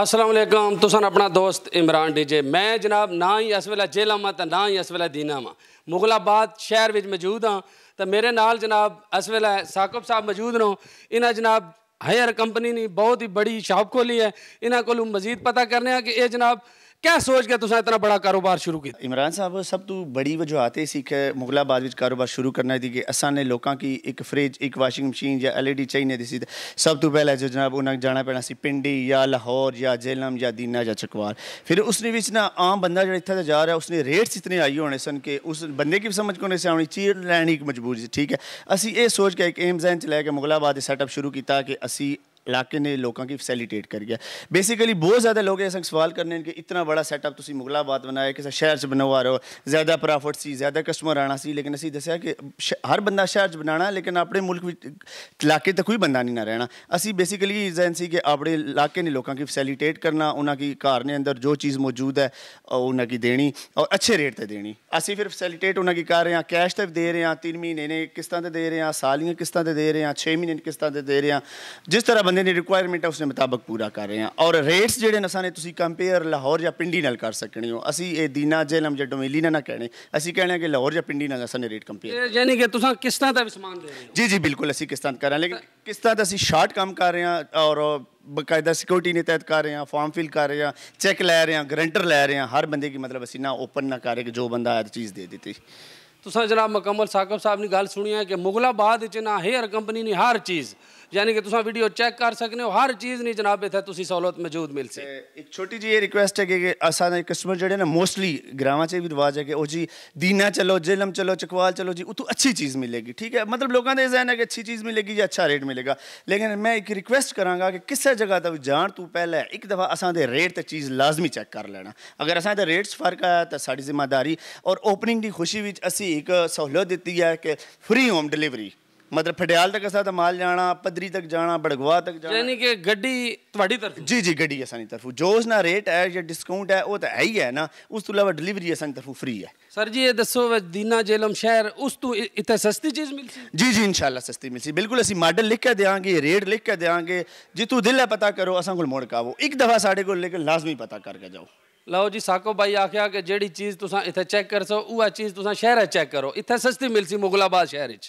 असलम तुसन अपना दोस्त इमरान डीजे मैं जनाब ना ही इस वे जेला वा तो ना ही इस वे दीना वा मुगलाबाद शहर में मौजूद हाँ तो मेरे नाल जनाब इस वे साकब साहब मौजूद रहो इन्हें जनाब हायर कंपनी ने बहुत ही बड़ी शॉप खोली है इन्होंने को मजीद पता करने कि यह जनाब क्या सोच के ਤੁਸੀਂ ਇਤਨਾ ਬੜਾ ਕਾਰੋਬਾਰ ਸ਼ੁਰੂ ਕੀਤਾ ਇਮਰਾਨ ਸਾਹਿਬ ਸਭ ਤੋਂ ਬੜੀ ਵਜੂਹਤ ਇਹ ਸੀ ਕਿ ਮੁਗਲਾਬਾਦ ਵਿੱਚ ਕਾਰੋਬਾਰ ਸ਼ੁਰੂ ਕਰਨਾ ਸੀ ਕਿ ਅਸਾਂ ਨੇ ਲੋਕਾਂ ਕੀ ਇੱਕ ਫ੍ਰਿਜ ਇੱਕ ਵਾਸ਼ਿੰਗ ਮਸ਼ੀਨ ਜਾਂ ਐਲਈਡੀ ਚਾਹੀਦੀ ਸੀ ਸਭ ਤੋਂ ਪਹਿਲਾਂ ਜੋ ਜਨਾਬ ਉਹਨਾਂ ਜਾਣਾ ਪੈਣਾ ਸੀ ਪਿੰਡੀ ਜਾਂ ਲਾਹੌਰ ਜਾਂ ਜੇਲਮ ਜਾਂ ਦੀਨਾ ਜਾਂ ਚਕਵਾਰ ਫਿਰ ਉਸ ਦੇ ਵਿੱਚ ਨਾ ਆਮ ਬੰਦਾ ਜਿਹੜਾ ਇੱਥੇ ਜਾ ਰਿਹਾ ਉਸਨੇ ਰੇਟਸ ਇਤਨੇ ਆਈ ਹੋਣੇ ਸਨ ਕਿ ਉਸ ਬੰਦੇ ਕੀ ਸਮਝ ਕੋਨੇ ਸੇ ਆਉਣੀ ਚੀਰ ਲੈਣੀ ਇੱਕ ਮਜਬੂਰੀ ਸੀ ਠੀਕ ਹੈ ਅਸੀਂ ਇਹ ਸੋਚ ਕੇ ਇੱਕ ਏਮ ਜ਼ੈਨ ਚ ਲੈ ਕੇ ਮੁਗਲਾਬਾਦ ਦੇ ਸੈਟਅਪ ਸ਼ੁਰੂ ਕੀਤਾ ਕਿ ਅਸੀਂ इलाके ने लोगों की ਫੈਸਿਲਿਟੇਟ ਕਰ ਗਿਆ बेसिकली बहुत ज़्यादा लोग ऐसा सवाल करने के इतना बड़ा सैटअप तुम मुगलाबाद बनाया किसी शहर से बनवा रहे हो ज़्यादा प्रॉफिट से ज़्यादा कस्टमर आना सी लेकिन असं दसिया कि हर बंदा शहर च बनाना लेकिन अपने मुल्क इलाके तक कोई बंदा नहीं ना रहना असं बेसिकली एजेंसी के अपने इलाके ने लोगों की फैसिलिटेट करना उन्होंने घर ने अंदर जो चीज़ मौजूद है उन्होंने की देनी और अच्छे रेट पर देनी असं फिर फैसिलिटेट उन्होंने कर रहे हैं कैश तक दे रहे हैं तीन महीने ने किस्तों दे रहे हैं साल किस्त से दे रहे हैं छः महीने किस्त दे रहे हैं जिस तरह ਬੰਦੇ ਦੀ ਰਿਕੁਆਇਰਮੈਂਟ ਹੈ ਉਸਨੇ ਮੁਤਾਬਕ ਪੂਰਾ ਕਰ ਰਹੇ ਆ ਔਰ ਰੇਟਸ ਜਿਹੜੇ ਨਸਾਂ ਨੇ ਤੁਸੀਂ ਕੰਪੇਅਰ ਲਾਹੌਰ ਜਾਂ ਪਿੰਡੀ ਨਾਲ ਕਰ ਸਕਣੀ ਹੋ ਅਸੀਂ ਇਹ ਦੀਨਾ ਜੇਲਮ ਜਾਂ ਡੋਮੇਲੀ ਨਾ ਕਹਣੇ ਅਸੀਂ ਕਹਿਣਾ ਕਿ ਲਾਹੌਰ ਜਾਂ ਪਿੰਡੀ ਨਾਲ ਅਸਾਂ ਨੇ ਰੇਟ ਕੰਪੇਅਰ ਯਾਨੀ ਕਿ ਤੁਸੀਂ ਕਿਸ਼ਤਾਂ ਦਾ ਵੀ ਸਮਾਨ ਦੇ ਰਹੇ ਹੋ ਜੀ ਜੀ ਬਿਲਕੁਲ ਅਸੀਂ ਕਿਸ਼ਤਾਂ ਕਰ ਰਹੇ ਲੇਕਿਨ ਕਿਸ਼ਤਾਂ ਦਾ ਅਸੀਂ ਸ਼ਾਰਟ ਕੰਮ ਕਰ ਰਹੇ ਹਾਂ ਔਰ ਬਕਾਇਦਾ ਸਿਕਿਉਰਿਟੀ ਨੇ ਤੈਅ ਕਰ ਰਹੇ ਹਾਂ ਫਾਰਮ ਫਿਲ ਕਰ ਰਹੇ ਹਾਂ ਚੈੱਕ ਲੈ ਰਹੇ ਹਾਂ ਗਰੰਟਰ ਲੈ ਰਹੇ ਹਾਂ ਹਰ ਬੰਦੇ ਕੀ ਮਤਲਬ ਅਸੀਂ ਨਾ ਓਪਨ ਨਾ ਕਰ ਰਹੇ ਕਿ ਜੋ ਬੰਦਾ ਇਹ ਚੀਜ਼ ਦੇ ਦਿੱਤੀ तुसा तो जनाब मुकम्मल साकब साहब की गल सुनी है कि मुगलाबाद ना हेयर कंपनी ने हर चीज़ यानी कि तुसा वीडियो चेक कर सकने हो हर चीज़ नहीं जनाब इतना सहूलत मौजूद मिल सके एक छोटी जी ये रिक्वेस्ट है कि असाने कस्टमर जो ना मोस्टली ग्रामा भी रिवाज है कि जी दीना चलो जेलम चलो चकवाल चलो जी उतु अच्छी चीज़ मिलेगी ठीक है मतलब लोगों का जहन है कि अच्छी चीज़ मिलेगी या अच्छा रेट मिलेगा लेकिन मैं एक रिक्वेस्ट कराँगा कि किस जगह तक जान तू पहले एक दफ़ा असांदे रेट तो चीज़ लाजमी चेक कर लेना अगर असांदे रेट्स फर्क आया तो साड़ी जिम्मेदारी और ओपनिंग की खुशी असी एक सहूलत दी है कि फ्री होम डिलीवरी मतलब फडयाल तक असा माल जाना पदरी तक जाना बड़गवा तक यानी कि गड्डी तुम्हारी तरफ जी जी गड्डी असानी तरफ जो उसका रेट है या डिस्काउंट है वो तो है ही है ना उस तो अलावा डिलीवरी असानी तरफ फ्री है सर जी ये दसो दीना जेलम शहर उस तू इत सस्ती चीज मिल जी जी इंशाल्लाह सस्ती मिलसी बिल्कुल असी मॉडल लिख के देंगे रेट लिख के देंगे जी दिल है पता करो असा को मुड़क आवो एक दफा साढ़े को लेकिन लाजमी पता करके जाओ ਲਓ ਜੀ ਸਾਕੋ ਬਾਈ ਆਖਿਆ ਕਿ ਜਿਹੜੀ ਚੀਜ਼ ਤੁਸੀਂ ਇੱਥੇ ਚੈੱਕ ਕਰ ਸੋ ਉਹ ਚੀਜ਼ ਤੁਸੀਂ ਸ਼ਹਿਰ ਚੈੱਕ ਕਰੋ ਇੱਥੇ ਸਸਤੀ ਮਿਲ ਸੀ ਮੁਗਲਾਬਾਦ ਸ਼ਹਿਰ ਵਿੱਚ